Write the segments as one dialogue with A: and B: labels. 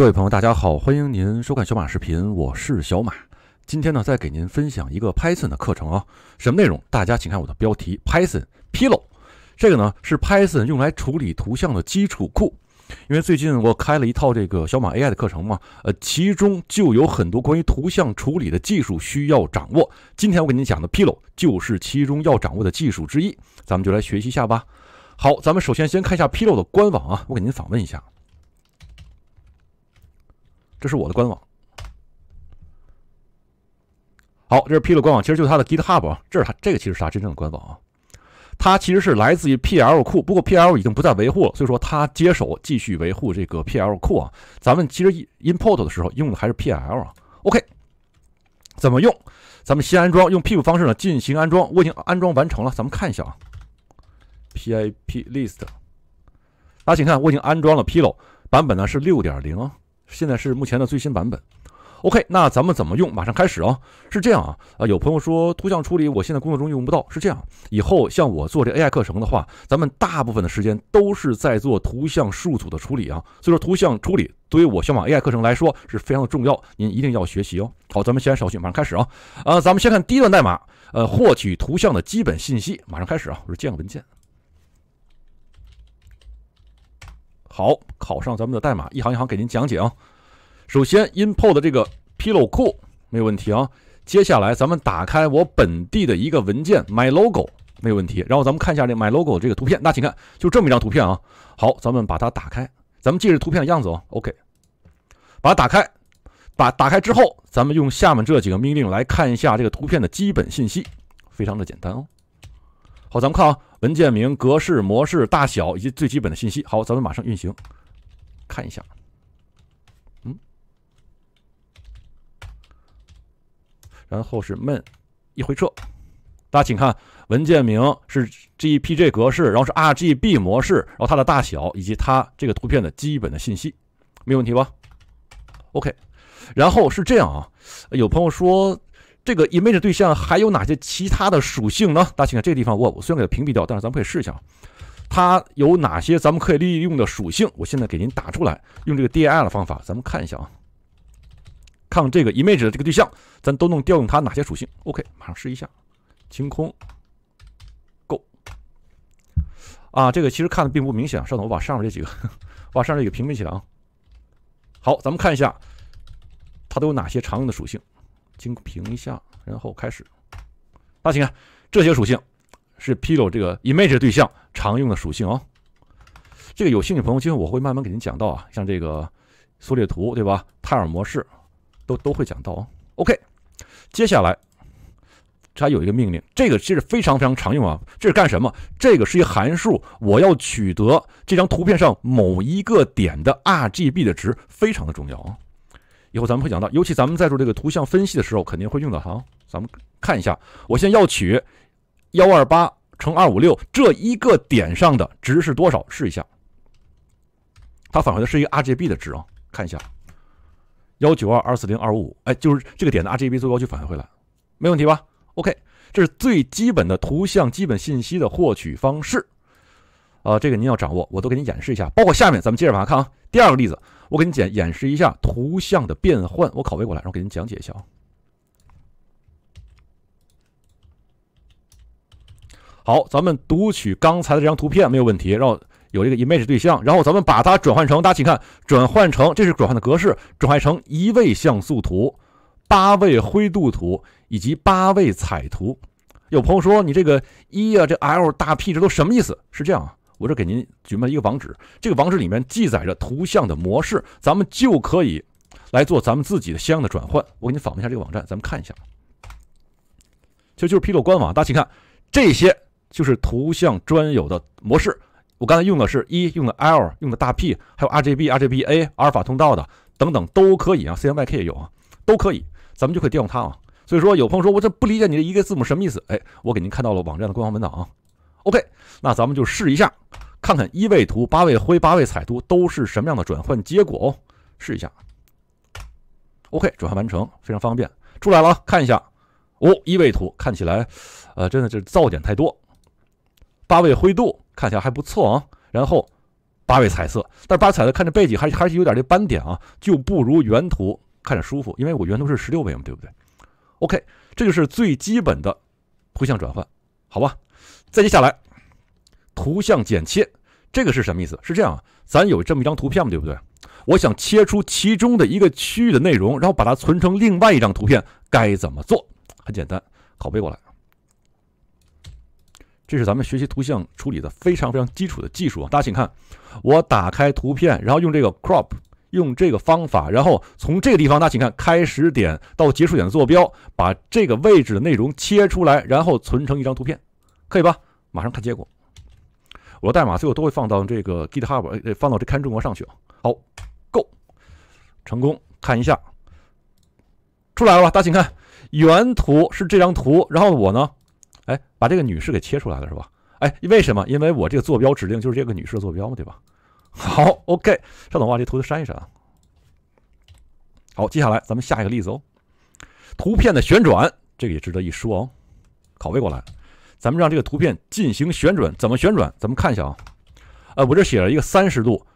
A: 各位朋友，大家好，欢迎您收看小马视频，我是小马。今天呢，再给您分享一个 Python 的课程啊。什么内容？大家请看我的标题：Python Pillow。这个呢，是 Python 用来处理图像的基础库。因为最近我开了一套这个小马 AI 的课程嘛，呃，其中就有很多关于图像处理的技术需要掌握。今天我给您讲的 Pillow 就是其中要掌握的技术之一，咱们就来学习一下吧。好，咱们首先先看一下 Pillow 的官网啊，我给您访问一下。这是我的官网，好，这是 p i l o 官网，其实就是它的 GitHub 啊。这是它这个，其实它真正的官网啊。它其实是来自于 PL 库，不过 PL 已经不再维护了，所以说它接手继续维护这个 PL 库啊。咱们其实 import 的时候用的还是 PL 啊。OK，怎么用？咱们先安装，用 pip 方式呢进行安装。我已经安装完成了，咱们看一下啊。pip list，大家请看，我已经安装了 p i l o 版本呢是六点零啊。现在是目前的最新版本，OK，那咱们怎么用？马上开始啊！是这样啊，啊，有朋友说图像处理我现在工作中用不到，是这样，以后像我做这 AI 课程的话，咱们大部分的时间都是在做图像数组的处理啊，所以说图像处理对于我学网 AI 课程来说是非常的重要，您一定要学习哦。好，咱们先稍息，马上开始啊，啊，咱们先看第一段代码，呃，获取图像的基本信息，马上开始啊，我是建个文件。好，考上咱们的代码，一行一行给您讲解啊。首先 i n p o t 的这个披露库没有问题啊。接下来，咱们打开我本地的一个文件 my logo 没有问题。然后，咱们看一下这 my logo 这个图片，那请看，就这么一张图片啊。好，咱们把它打开，咱们记着图片的样子啊，OK，把它打开，把打开之后，咱们用下面这几个命令来看一下这个图片的基本信息，非常的简单哦。好，咱们看啊，文件名、格式、模式、大小以及最基本的信息。好，咱们马上运行，看一下。嗯，然后是 main，一回撤。大家请看，文件名是 JPG 格式，然后是 RGB 模式，然后它的大小以及它这个图片的基本的信息，没有问题吧？OK。然后是这样啊，有朋友说。这个 Image 对象还有哪些其他的属性呢？大家请看这个地方，我我虽然给它屏蔽掉，但是咱们可以试一下，它有哪些咱们可以利用的属性？我现在给您打出来，用这个 D I L 方法，咱们看一下啊，看看这个 Image 的这个对象，咱都能调用它哪些属性？OK，马上试一下，清空，Go，啊，这个其实看的并不明显。稍等，我把上面这几个，把上面这几个屏蔽起来啊。好，咱们看一下，它都有哪些常用的属性？清评一下，然后开始。大家请看，这些属性是 Pillow 这个 Image 对象常用的属性啊。这个有兴趣朋友，今后我会慢慢给您讲到啊。像这个缩略图对吧？泰尔模式都都会讲到啊。OK，接下来它有一个命令，这个其实非常非常常用啊。这是干什么？这个是一函数，我要取得这张图片上某一个点的 RGB 的值，非常的重要啊。以后咱们会讲到，尤其咱们在做这个图像分析的时候肯定会用到哈，咱们看一下，我先要取幺二八乘二五六这一个点上的值是多少？试一下，它返回的是一个 RGB 的值啊。看一下幺九二二四零二五五，哎，就是这个点的 RGB 坐标去返回来，没问题吧？OK，这是最基本的图像基本信息的获取方式。啊，这个您要掌握，我都给您演示一下，包括下面，咱们接着往下看啊。第二个例子，我给你简演示一下图像的变换，我拷贝过来，然后给您讲解一下啊。好，咱们读取刚才的这张图片没有问题，然后有这个 image 对象，然后咱们把它转换成，大家请看，转换成这是转换的格式，转换成一位像素图、八位灰度图以及八位彩图。有朋友说你这个一啊，这 L 大 P 这都什么意思？是这样啊。我这给您举了一个网址，这个网址里面记载着图像的模式，咱们就可以来做咱们自己的相应的转换。我给您访问一下这个网站，咱们看一下。就就是 p i o 官网，大家请看，这些就是图像专有的模式。我刚才用的是一，用的 L，用的大 P，还有 RGB、RGBA、阿尔法通道的等等都可以啊，CMYK 也有啊，都可以。咱们就可以调用它啊。所以说有朋友说我这不理解你的一个字母什么意思？哎，我给您看到了网站的官方文档啊。OK，那咱们就试一下，看看一位图、八位灰、八位彩图都是什么样的转换结果哦。试一下，OK，转换完成，非常方便，出来了啊。看一下，哦，一位图看起来，呃，真的这噪点太多。八位灰度看起来还不错啊，然后八位彩色，但是八彩的看着背景还还是有点这斑点啊，就不如原图看着舒服，因为我原图是十六位嘛，对不对？OK，这就是最基本的图像转换，好吧。再接下来，图像剪切这个是什么意思？是这样啊，咱有这么一张图片嘛，对不对？我想切出其中的一个区域的内容，然后把它存成另外一张图片，该怎么做？很简单，拷贝过来。这是咱们学习图像处理的非常非常基础的技术啊！大家请看，我打开图片，然后用这个 crop，用这个方法，然后从这个地方，大家请看，开始点到结束点的坐标，把这个位置的内容切出来，然后存成一张图片。可以吧？马上看结果。我的代码最后都会放到这个 GitHub，放到这看中国上去好，Go，成功。看一下，出来了吧？大家请看，原图是这张图，然后我呢，哎，把这个女士给切出来了，是吧？哎，为什么？因为我这个坐标指定就是这个女士的坐标嘛，对吧？好，OK。稍等，我把这图再删一删啊。好，接下来咱们下一个例子哦，图片的旋转，这个也值得一说哦。拷贝过来。咱们让这个图片进行旋转，怎么旋转？咱们看一下啊。呃，我这写了一个三十度，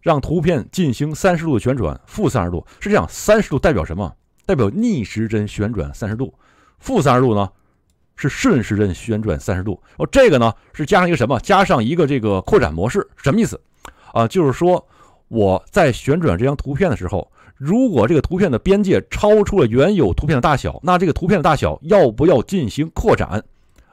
A: 让图片进行三十度的旋转，负三十度是这样。三十度代表什么？代表逆时针旋转三十度。负三十度呢，是顺时针旋转三十度。哦，这个呢是加上一个什么？加上一个这个扩展模式，什么意思啊？就是说我在旋转这张图片的时候，如果这个图片的边界超出了原有图片的大小，那这个图片的大小要不要进行扩展？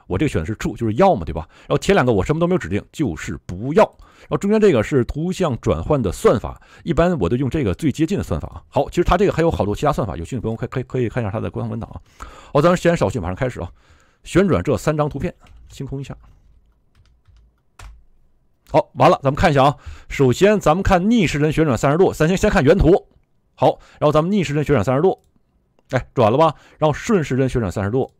A: 我这个选的是处，就是要嘛，对吧？然后前两个我什么都没有指定，就是不要。然后中间这个是图像转换的算法，一般我都用这个最接近的算法啊。好，其实它这个还有好多其他算法，有兴趣朋友可可可以看一下它的官方文档啊。好，咱们时间稍叙，马上开始啊。旋转这三张图片，清空一下。好，完了，咱们看一下啊。首先咱们看逆时针旋转三十度，咱先先看原图。好，然后咱们逆时针旋转三十度，哎，转了吧？然后顺时针旋转三十度。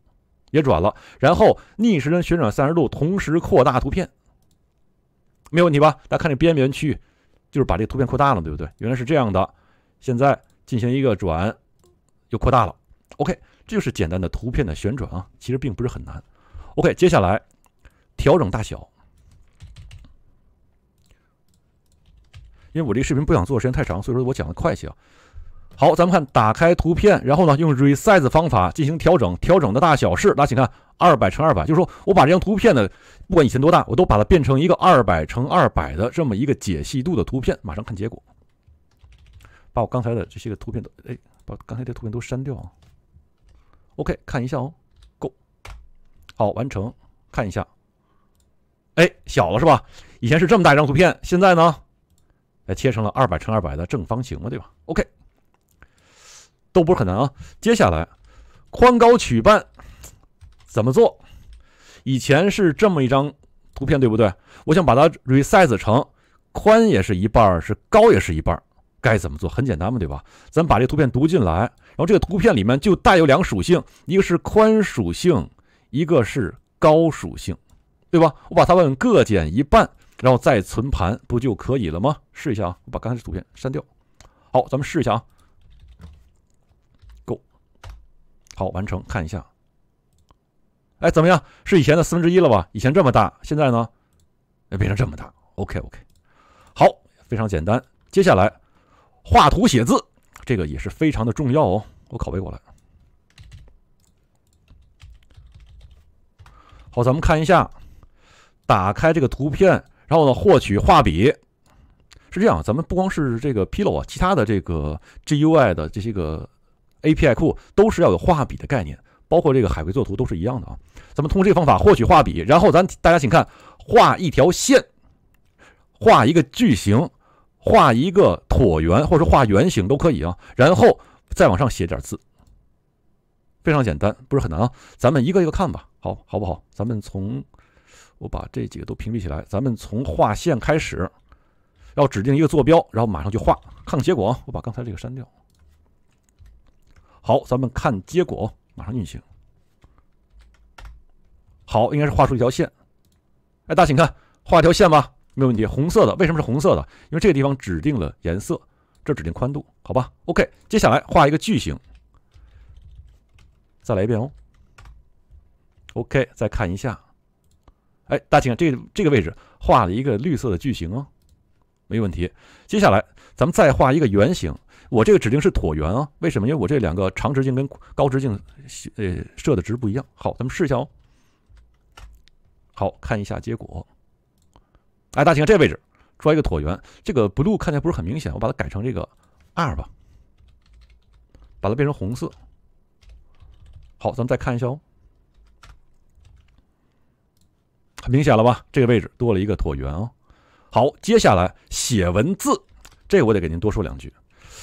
A: 也转了，然后逆时针旋转三十度，同时扩大图片，没有问题吧？大家看这边缘区，域，就是把这图片扩大了，对不对？原来是这样的，现在进行一个转，又扩大了。OK，这就是简单的图片的旋转啊，其实并不是很难。OK，接下来调整大小，因为我这个视频不想做时间太长，所以说我讲的快些啊。好，咱们看打开图片，然后呢，用 resize 方法进行调整，调整的大小是，大家请看二百乘二百，就是说我把这张图片呢，不管以前多大，我都把它变成一个二百乘二百的这么一个解析度的图片。马上看结果，把我刚才的这些个图片都，哎，把刚才的图片都删掉。啊。OK，看一下哦，够，好，完成，看一下，哎，小了是吧？以前是这么大一张图片，现在呢，哎，切成了二百乘二百的正方形了，对吧？OK。都不是很难啊。接下来，宽高取半怎么做？以前是这么一张图片，对不对？我想把它 resize 成宽也是一半，是高也是一半。该怎么做？很简单嘛，对吧？咱把这图片读进来，然后这个图片里面就带有两属性，一个是宽属性，一个是高属性，对吧？我把它们各减一半，然后再存盘，不就可以了吗？试一下啊，我把刚才这图片删掉。好，咱们试一下啊。好，完成，看一下。哎，怎么样？是以前的四分之一了吧？以前这么大，现在呢？哎，变成这么大。OK，OK。好，非常简单。接下来画图写字，这个也是非常的重要哦。我拷贝过来。好，咱们看一下，打开这个图片，然后呢，获取画笔。是这样，咱们不光是这个 Pillow 啊，其他的这个 GUI 的这些个。API 库都是要有画笔的概念，包括这个海龟作图都是一样的啊。咱们通过这个方法获取画笔，然后咱大家请看，画一条线，画一个矩形，画一个椭圆，或者画圆形都可以啊。然后再往上写点字，非常简单，不是很难啊。咱们一个一个看吧，好，好不好？咱们从我把这几个都屏蔽起来，咱们从画线开始，然后指定一个坐标，然后马上去画，看看结果。啊。我把刚才这个删掉。好，咱们看结果，马上运行。好，应该是画出一条线。哎，大家请看，画条线吧，没有问题。红色的，为什么是红色的？因为这个地方指定了颜色，这指定宽度，好吧？OK，接下来画一个矩形，再来一遍哦。OK，再看一下，哎，大家请看这这个位置画了一个绿色的矩形哦，没问题。接下来咱们再画一个圆形。我这个指定是椭圆啊？为什么？因为我这两个长直径跟高直径呃设的值不一样。好，咱们试一下哦。好看一下结果。哎，大家看这个位置，抓一个椭圆，这个 blue 看起来不是很明显，我把它改成这个 r 吧，把它变成红色。好，咱们再看一下哦，很明显了吧？这个位置多了一个椭圆哦。好，接下来写文字，这我得给您多说两句。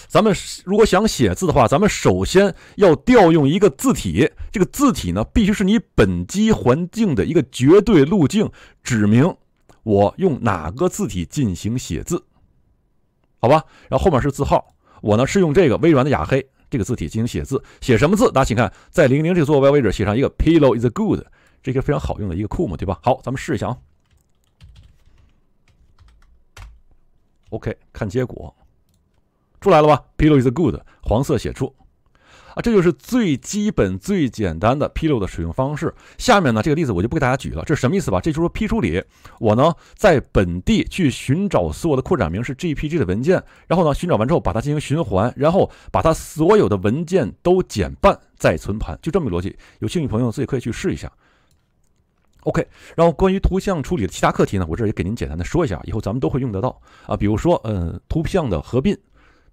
A: 咱们如果想写字的话，咱们首先要调用一个字体，这个字体呢必须是你本机环境的一个绝对路径指明，我用哪个字体进行写字，好吧？然后后面是字号，我呢是用这个微软的雅黑这个字体进行写字，写什么字？大家请看，在零零这个坐标位置写上一个 Pillow is good，这个非常好用的一个库嘛，对吧？好，咱们试一下啊。OK，看结果。出来了吧？pillow is good，黄色写出啊，这就是最基本、最简单的 pillow 的使用方式。下面呢，这个例子我就不给大家举了，这是什么意思吧？这就是批处理。我呢，在本地去寻找所有的扩展名是 jpg 的文件，然后呢，寻找完之后，把它进行循环，然后把它所有的文件都减半再存盘，就这么个逻辑。有兴趣朋友自己可以去试一下。OK，然后关于图像处理的其他课题呢，我这也给您简单的说一下，以后咱们都会用得到啊。比如说，呃，图像的合并。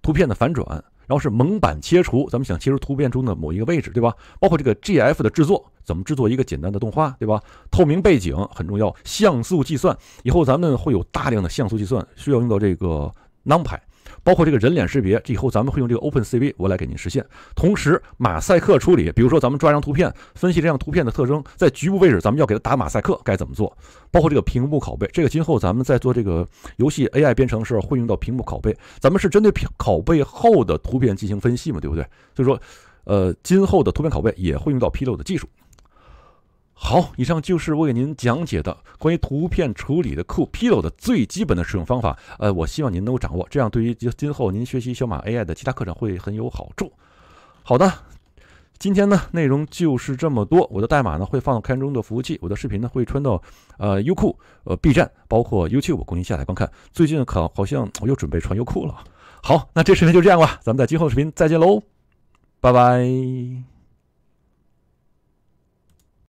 A: 图片的反转，然后是蒙版切除。咱们想切除图片中的某一个位置，对吧？包括这个 GIF 的制作，怎么制作一个简单的动画，对吧？透明背景很重要。像素计算以后，咱们会有大量的像素计算，需要用到这个 NumPy。包括这个人脸识别，这以后咱们会用这个 OpenCV，我来给您实现。同时，马赛克处理，比如说咱们抓一张图片，分析这张图片的特征，在局部位置，咱们要给它打马赛克，该怎么做？包括这个屏幕拷贝，这个今后咱们在做这个游戏 AI 编程时候会用到屏幕拷贝。咱们是针对拷贝后的图片进行分析嘛，对不对？所以说，呃，今后的图片拷贝也会用到 p 露的技术。好，以上就是我给您讲解的关于图片处理的酷 p i l o t 的最基本的使用方法。呃，我希望您能够掌握，这样对于今今后您学习小马 AI 的其他课程会很有好处。好的，今天呢内容就是这么多。我的代码呢会放到开源中的服务器，我的视频呢会传到呃优酷、呃 B 站，包括 u 七五供您下载观看。最近可好像我又准备传优酷了。好，那这视频就这样吧，咱们在今后视频再见喽，拜拜。